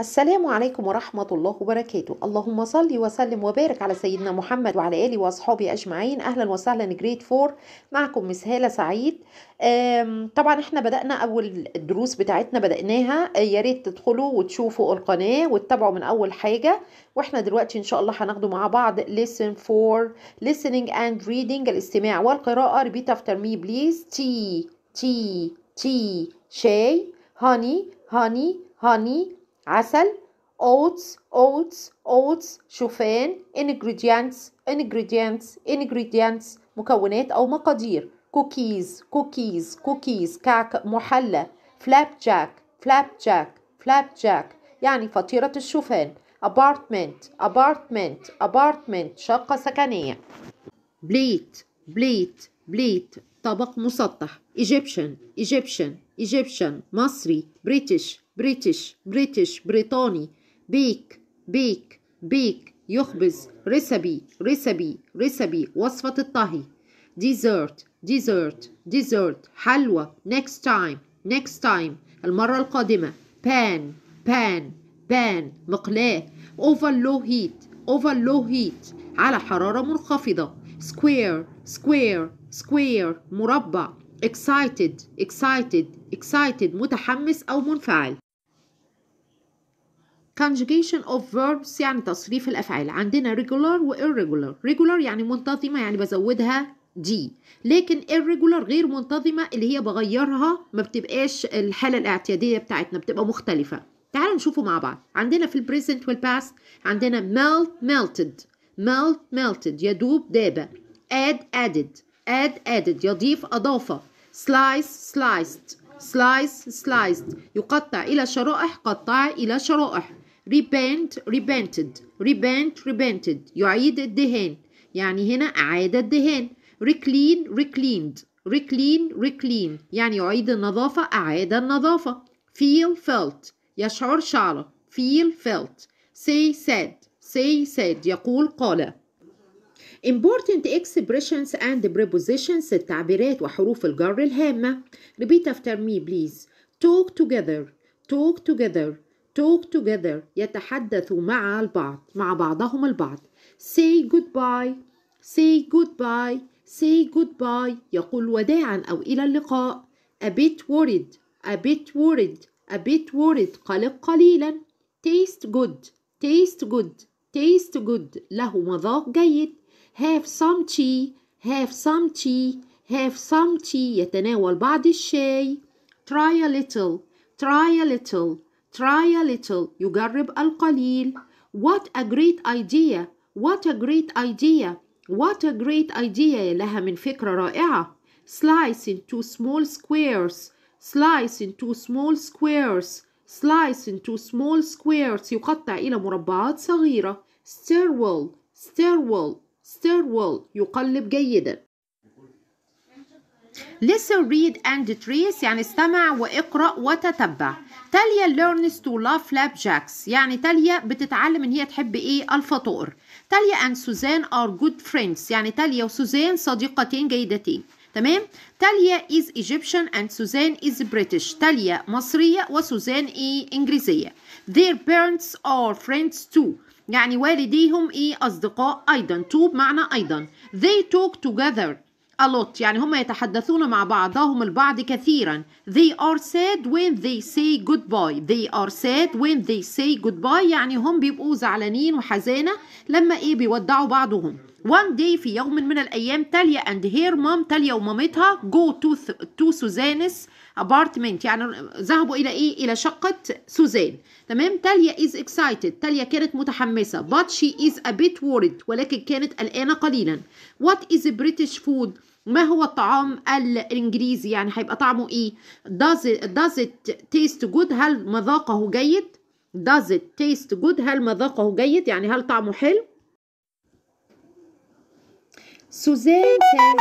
السلام عليكم ورحمة الله وبركاته اللهم صل وسلم وبارك على سيدنا محمد وعلى آله وأصحابه أجمعين أهلا وسهلا جريد فور معكم مس هالة سعيد طبعا احنا بدأنا أول الدروس بتاعتنا بدأناها آه، يا ريت تدخلوا وتشوفوا القناة وتتابعوا من أول حاجة واحنا دلوقتي إن شاء الله هناخده مع بعض listen for listening and reading الاستماع والقراءة repeat after me please تي تي تي شاي هاني هاني هاني عسل اوتس اوتس اوتس شوفان ingredients ingredients ingredients مكونات أو مقادير كوكيز كوكيز كوكيز كعك محلى فلاب جاك فلاب جاك فلاب جاك يعني فطيرة الشوفان ابارتمنت ابارتمنت apartment شقة سكنية بليت بليت بليت طبق مسطح Egyptian Egyptian Egyptian مصري British بريتش بريتش بريطاني بيك بيك بيك يخبز ريسبي ريسبي ريسبي وصفة الطهي ديزرت ديزرت ديزرت حلوى next time next time المرة القادمة pan pan pan مقلاة over low heat over low heat على حرارة منخفضة square square square مربع excited excited excited متحمس أو منفعل conjugation of verbs يعني تصريف الأفعال عندنا regular و irregular regular يعني منتظمة يعني بزودها دي لكن irregular غير منتظمة اللي هي بغيرها ما بتبقاش الحالة الاعتيادية بتاعتنا بتبقى مختلفة تعالوا نشوفوا مع بعض عندنا في وال past عندنا melt melted melt melted يدوب دابة add added add added يضيف أضافة slice sliced slice sliced يقطع إلى شرائح قطع إلى شرائح repaint repainted repaint repainted يعيد الدهان يعني هنا أعاد الدهان reclean recleaned reclean reclean يعني يعيد النظافة أعاد النظافة feel felt يشعر شعره feel felt say said say said يقول قال important expressions and prepositions التعبيرات وحروف الجر الهامة repeat after me please talk together talk together talk together يتحدث مع البعض مع بعضهم البعض say goodbye say goodbye say goodbye يقول وداعا أو إلى اللقاء a bit worried a bit worried a bit worried قلق قليلا taste good taste good taste good له مذاق جيد have some tea have some tea have some tea يتناول بعض الشاي try a little try a little try a little يجرب القليل what a great idea what a great idea what a great idea لها من فكرة رائعة slice into small squares slice into small squares slice into small squares يقطع إلى مربعات صغيرة Stir well. stairwell يقلب جيدا listen read and trace يعني استمع واقرأ وتتبع تاليا learns to love flapjacks يعني تاليا بتتعلم ان هي تحب ايه الفطائر تاليا and سوزان are good friends يعني تاليا وسوزان صديقتين جيدتين تمام تاليا is Egyptian and سوزان is British تاليا مصرية وسوزان ايه انجليزية their parents are friends too يعني والديهم ايه اصدقاء ايضا تو بمعنى ايضا they talk together a lot يعني هم يتحدثون مع بعضهم البعض كثيرا they are sad when they say goodbye they are sad when they say goodbye يعني هم بيبقوا زعلانين وحزانة لما ايه بيودعوا بعضهم one day في يوم من الأيام تاليا and her mom تاليا ومامتها go to, to Suzanne's apartment يعني ذهبوا إلى إيه؟ إلى شقة سوزان تمام تاليا is excited تاليا كانت متحمسة but she is a bit worried ولكن كانت قلقانة قليلا what is British food ما هو الطعام الإنجليزي يعني هيبقى طعمه إيه does it, does it taste good هل مذاقه جيد does it taste good هل مذاقه جيد يعني هل طعمه حلو Suzanne says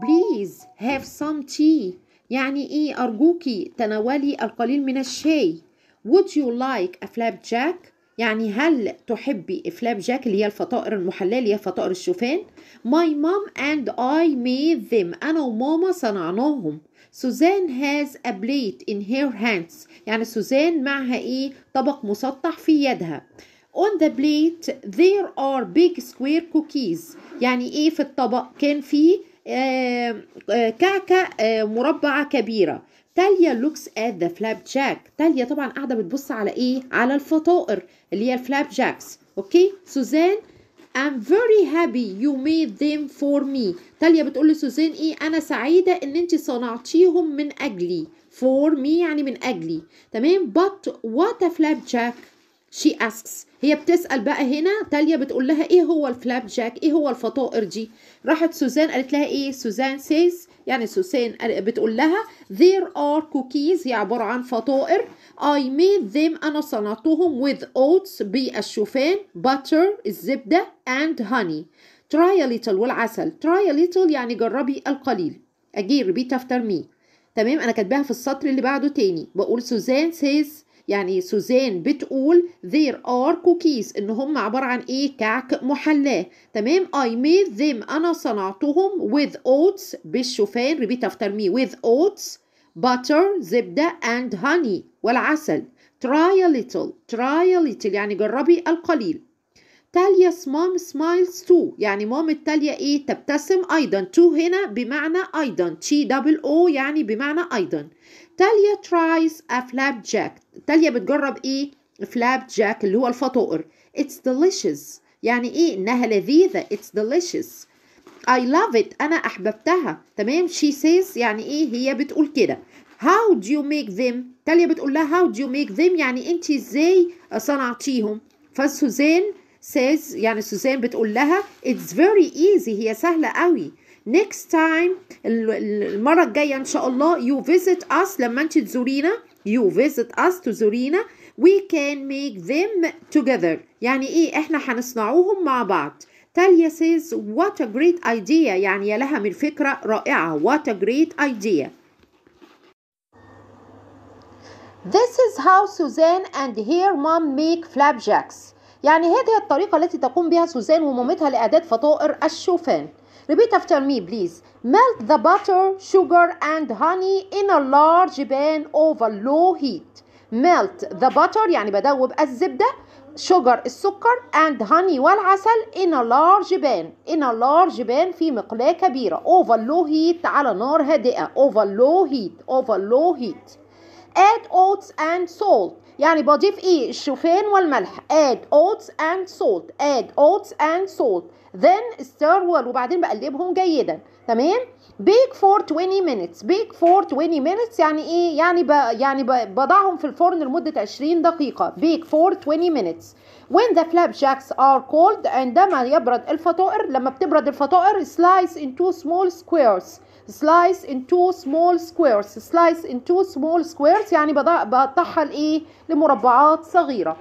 Please have some tea يعني إيه أرجوكي تناولي القليل من الشاي Would you like a flapjack يعني هل تحبي فلاب جاك اللي هي الفطائر المحلاه اللي هي فطائر الشوفان My mom and I made them. انا وماما صنعناهم سوزان has a plate in her hands. يعني سوزان معها ايه طبق مسطح في يدها on the plate there are big square cookies يعني ايه في الطبق كان في آه، آه، كعكة آه، مربعة كبيرة تاليا looks at the flapjack تاليا طبعا قاعدة بتبص على ايه على الفطائر اللي هي الفلابجاكس اوكي سوزان I'm very happy you made them for me تاليا بتقول لسوزان ايه انا سعيدة ان انت صنعتيهم من اجلي for me يعني من اجلي تمام but what a flapjack شي اسكس هي بتسال بقى هنا تاليا بتقول لها ايه هو الفلاب جاك ايه هو الفطائر دي راحت سوزان قالت لها ايه سوزان سيز يعني سوزان بتقول لها there are cookies هي عباره عن فطائر I made them انا صنعتهم with oats بالشوفان butter الزبده and honey try a little والعسل try a little يعني جربي القليل again repeat after me تمام انا كاتباها في السطر اللي بعده تاني بقول سوزان says يعني سوزان بتقول there are cookies ان هم عباره عن ايه كعك محلاه تمام I made them انا صنعتهم with oats بالشوفان ريبيت افتر مي with oats butter زبده and honey والعسل try a little try a little يعني جربي القليل تاليا's mom smiles too يعني مام التاليا ايه تبتسم ايضا تو هنا بمعنى ايضا تي دبل او يعني بمعنى ايضا تاليا ترايز افلاب جاك تاليا بتجرب ايه فلاب جاك اللي هو الفطائر اتس delicious يعني ايه انها لذيذه اتس delicious اي لاف ات انا احببتها تمام شي سيز يعني ايه هي بتقول كده هاو دو يو ميك ذيم تاليا بتقول لها هاو دو يو ميك ذيم يعني انت ازاي صنعتيهم فسوزان سيز يعني سوزان بتقول لها اتس فيري ايزي هي سهله قوي next time المرة الجاية إن شاء الله you visit us لما أنت تزورينا you visit us تزورينا we can make them together يعني إيه إحنا هنصنعوهم مع بعض تاليا says what a great idea يعني يا لها من فكرة رائعة what a great idea This is how Suzanne and her mom make flapjacks يعني هذه الطريقة التي تقوم بها سوزان ومامتها لإعداد فطائر الشوفان Repeat after me please. Melt the butter, sugar and honey in a large pan over low heat. Melt the butter يعني بدوب الزبدة sugar السكر and honey والعسل in a large pan. In a large pan في مقلاة كبيرة over low heat على نار هادئة over low heat over low heat. Add oats and salt يعني بضيف ايه الشوفان والملح add oats and salt add oats and salt then stir well وبعدين بقلبهم جيدا تمام bake for 20 minutes bake for 20 minutes يعني ايه يعني ب... يعني ب... بضعهم في الفرن لمدة 20 دقيقة bake for 20 minutes when the flapjacks are cold عندما يبرد الفطائر لما بتبرد الفطائر slice into small squares slice into small squares slice into small squares يعني بقطعها لايه لمربعات صغيره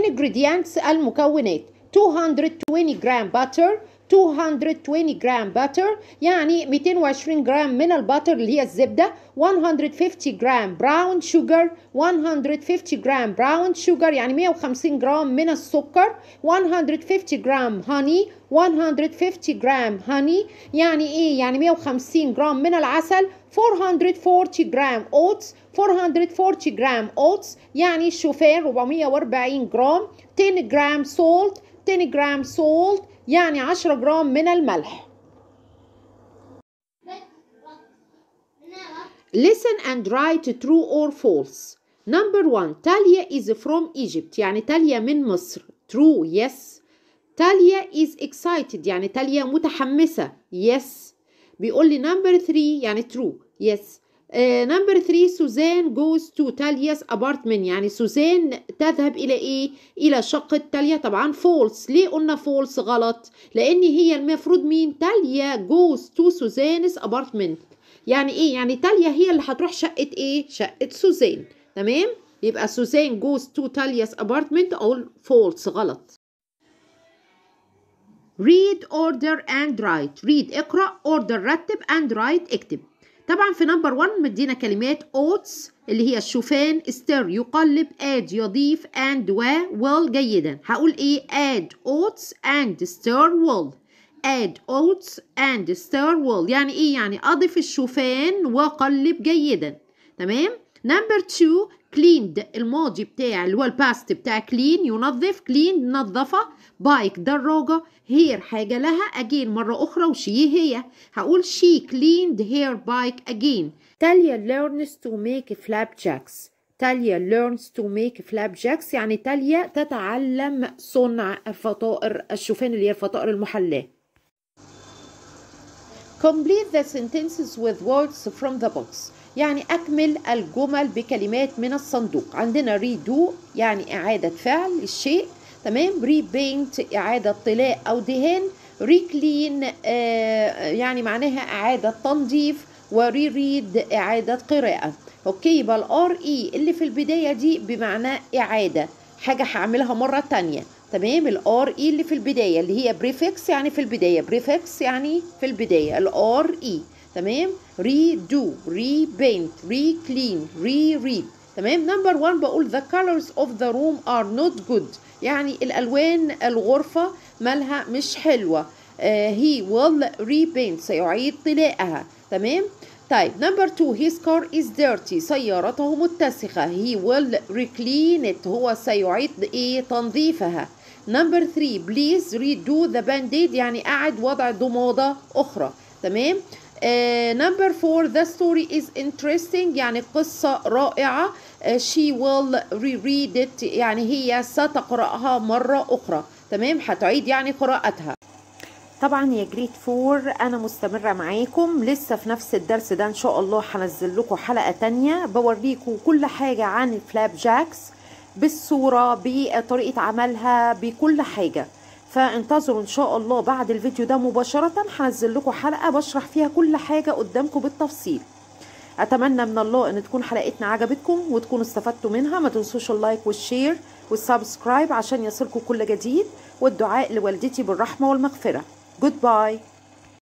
ingredients المكونات 220 جرام باتر 220 جرام باتر يعني 220 جرام من الباتر اللي هي الزبدة 150 جرام براون شوجر 150 جرام براون شوجر يعني 150 جرام من السكر 150 جرام هاني 150 جرام هاني يعني ايه يعني 150 جرام من العسل 440 جرام اوتس 440 جرام اوتس يعني الشوفان 440 جرام 10 جرام سولت 10 جرام سولت يعني 10 جرام من الملح Listen and write true or false. Number one, Talia is from Egypt. يعني تاليا من مصر. True, yes. Talia is excited. يعني تاليا متحمسة. Yes. بيقول لي نمبر 3 يعني ترو يس نمبر 3 سوزان جوز تو تالياس ابارتمنت يعني سوزان تذهب الى ايه الى شقه تاليا طبعا فولس ليه قلنا فولس غلط لان هي المفروض مين تاليا جوز تو سوزانس ابارتمنت يعني ايه يعني تاليا هي اللي هتروح شقه ايه شقه سوزان تمام يبقى سوزان جوز تو تالياس ابارتمنت اقول فولس غلط read order and write read اقرأ order رتب and write اكتب طبعا في نمبر 1 مدينا كلمات اوتس اللي هي الشوفان استر يقلب اد يضيف and و will جيدا هقول ايه add oats and stir will add oats and stir will يعني ايه يعني اضف الشوفان وقلب جيدا تمام نمبر 2 كليند الماضي بتاع اللي هو الباست بتاع كلين ينظف كلين نظفه بايك دراجة هير حاجة لها أجين مرة أخرى وشي هي هقول شي كليند هير بايك أجين تاليا learns to make flapjacks تاليا learns to make flapjacks يعني تاليا تتعلم صنع فطائر الشوفان اللي هي الفطائر المحلاة Complete the sentences with words from the books يعني أكمل الجمل بكلمات من الصندوق عندنا ريدو يعني إعادة فعل الشيء تمام ريبينت إعادة طلاء أو دهان ريكلين آه يعني معناها إعادة تنظيف وريريد إعادة قراءة أوكي يبقى الآر إي e اللي في البداية دي بمعنى إعادة حاجة هعملها مرة تانية تمام الار اي e اللي في البدايه اللي هي بريفكس يعني في البدايه بريفكس يعني في البدايه الار اي تمام ريدو ريبينت ريكلين ريريب تمام نمبر 1 بقول the colors of the room are not good يعني الالوان الغرفه مالها مش حلوه uh, he will repaint سيعيد طلاءها تمام طيب نمبر 2 his car is dirty سيارته متسخة he will reclean it هو سيعيد ايه تنظيفها نمبر 3 please redo the band-aid يعني اعد وضع ضمادة اخرى تمام نمبر فور ذا ستوري از انتريستينج يعني قصة رائعة آه، she will reread it يعني هي ستقرأها مرة أخرى تمام هتعيد يعني قراءتها طبعا يا جريد فور انا مستمرة معاكم لسه في نفس الدرس ده ان شاء الله هنزل لكم حلقة تانية بوريكم كل حاجة عن الفلاب جاكس بالصورة بطريقة عملها بكل حاجة فانتظروا ان شاء الله بعد الفيديو ده مباشرة هنزل لكم حلقة بشرح فيها كل حاجة قدامكم بالتفصيل اتمنى من الله ان تكون حلقتنا عجبتكم وتكونوا استفدتوا منها ما تنسوش اللايك والشير والسبسكرايب عشان يصلكم كل جديد والدعاء لوالدتي بالرحمة والمغفرة جود باي